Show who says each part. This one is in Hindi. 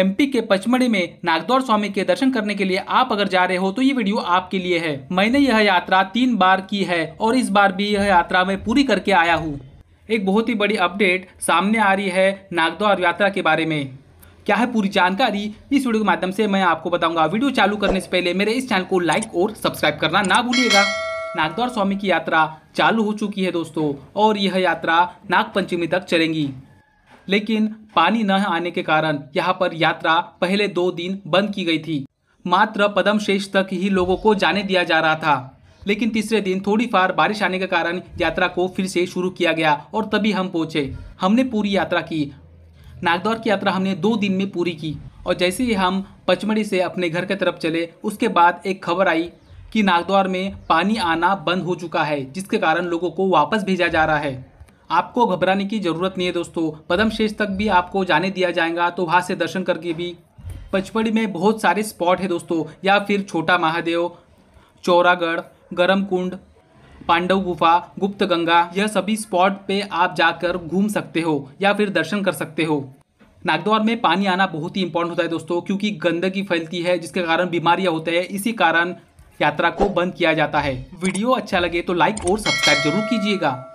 Speaker 1: एमपी के पचमढ़ी में नागदौर स्वामी के दर्शन करने के लिए आप अगर जा रहे हो तो ये वीडियो आपके लिए है मैंने यह यात्रा तीन बार की है और इस बार भी यह यात्रा मैं पूरी करके आया हूँ एक बहुत ही बड़ी अपडेट सामने आ रही है नागदौर यात्रा के बारे में क्या है पूरी जानकारी इस वीडियो के माध्यम से मैं आपको बताऊंगा वीडियो चालू करने से पहले मेरे इस चैनल को लाइक और सब्सक्राइब करना ना भूलिएगा नागदौर स्वामी की यात्रा चालू हो चुकी है दोस्तों और यह यात्रा नागपंचमी तक चलेंगी लेकिन पानी न आने के कारण यहाँ पर यात्रा पहले दो दिन बंद की गई थी मात्र शेष तक ही लोगों को जाने दिया जा रहा था लेकिन तीसरे दिन थोड़ी फार बारिश आने के कारण यात्रा को फिर से शुरू किया गया और तभी हम पहुंचे हमने पूरी यात्रा की नागदौर की यात्रा हमने दो दिन में पूरी की और जैसे ही हम पचमढ़ी से अपने घर के तरफ चले उसके बाद एक खबर आई कि नागदौर में पानी आना बंद हो चुका है जिसके कारण लोगों को वापस भेजा जा रहा है आपको घबराने की ज़रूरत नहीं है दोस्तों पदम शेष तक भी आपको जाने दिया जाएगा तो वहाँ से दर्शन करके भी पचपड़ी में बहुत सारे स्पॉट है दोस्तों या फिर छोटा महादेव चौरागढ़ गरम कुंड पांडव गुफा गुप्त गंगा यह सभी स्पॉट पे आप जाकर घूम सकते हो या फिर दर्शन कर सकते हो नागद्वार में पानी आना बहुत ही इंपॉर्टेंट होता है दोस्तों क्योंकि गंदगी फैलती है जिसके कारण बीमारियां होते हैं इसी कारण यात्रा को बंद किया जाता है वीडियो अच्छा लगे तो लाइक और सब्सक्राइब जरूर कीजिएगा